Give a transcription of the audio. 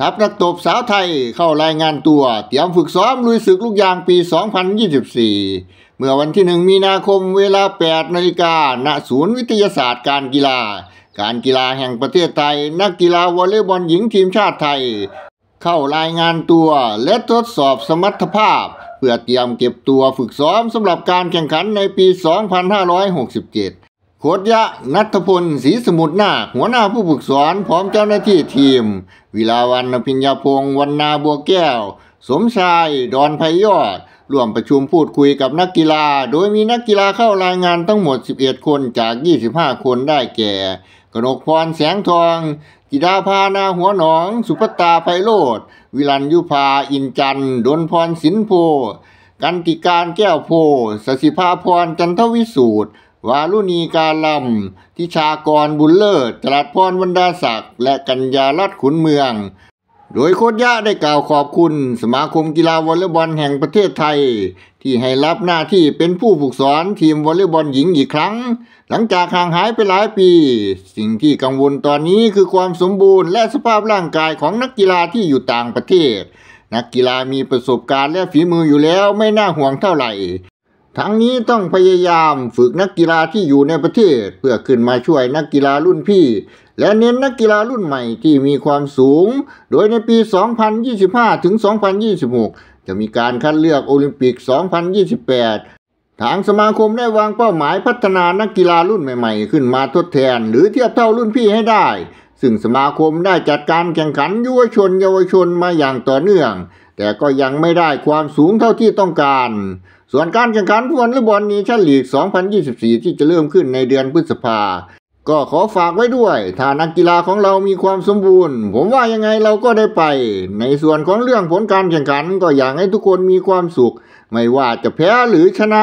ทัพนักตบสาวไทยเข้ารายงานตัวเตรียมฝึกซ้อม ลุยศึกลูกยางปี 2024 เมื่อวันที่1มีนาคมเวลา 8นาฬิกาณศูนย์วิทยาศาสตร์การกีฬา การกีฬาแห่งประเทศไทย นักกีฬาวอลเลย์บอลหญิงทีมชาติไทย เข้ารายงานตัวและทดสอบสมรรถภาพ เพื่อเตรียมเก็บตัวฝึกซ้อมสำหรับการแข่งขันในปี 2567โคดยะนัทพลศรีสมุทรนาหัวหน้าผู้ฝึกสอนพร้อมเจ้าหน้าที่ทีม วิลาวันพิญญาพงศ์วันนาบัวแก้ว สมชาย ดอนไพยอด ร่วมประชุมพูดคุยกับนักกีฬา โดยมีนักกีฬาเข้ารายงานทั้งหมด 11 คนจาก 25 คนได้แก่ กนกพรแสงทองกิดาพานาหัวหนอง สุปตาไพโรธวิลันยุพา อินจันดนพรสินโพกันติการแก้วโพสสิภาพรจันทวิสูตรวาลุณีกาลำทิชากรบุลเลอร์จรัสพรวรรดาศักดิ์และกัญญาลัตขุนเมือง โดยโคดยะได้กล่าวขอบคุณ สมาคมกีฬาวอลเลย์บอลแห่งประเทศไทย ที่ให้รับหน้าที่เป็นผู้ฝึกสอนทีมวอลเลย์บอลหญิงอีกครั้ง หลังจากห่างหายไปหลายปี สิ่งที่กังวลตอนนี้คือความสมบูรณ์และสภาพร่างกายของนักกีฬาที่อยู่ต่างประเทศ นักกีฬามีประสบการณ์และฝีมืออยู่แล้วไม่น่าห่วงเท่าไหร่ทั้งนี้ต้องพยายามฝึกนักกีฬาที่อยู่ในประเทศเพื่อขึ้นมาช่วยนักกีฬารุ่นพี่ และเน้นนักกีฬารุ่นใหม่ที่มีความสูง โดยในปี 2025 ถึง 2026 จะมีการคัดเลือกโอลิมปิก 2028 ทางสมาคมได้วางเป้าหมายพัฒนานักกีฬารุ่นใหม่ ๆ ขึ้นมาทดแทนหรือเทียบเท่ารุ่นพี่ให้ได้ซึ่งสมาคมได้จัดการแข่งขันยุวชนเยาวชนมาอย่างต่อเนื่อง แต่ก็ยังไม่ได้ความสูงเท่าที่ต้องการ ส่วนการแข่งขันบอลเลย์บอลเนชั่นลีก 2024 ที่จะเริ่มขึ้นในเดือนพฤษภา ก็ขอฝากไว้ด้วยถ้านักกีฬาของเรามีความสมบูรณ์ ผมว่ายังไงเราก็ได้ไป ในส่วนของเรื่องผลการแข่งขันก็อยากให้ทุกคนมีความสุข ไม่ว่าจะแพ้หรือชนะ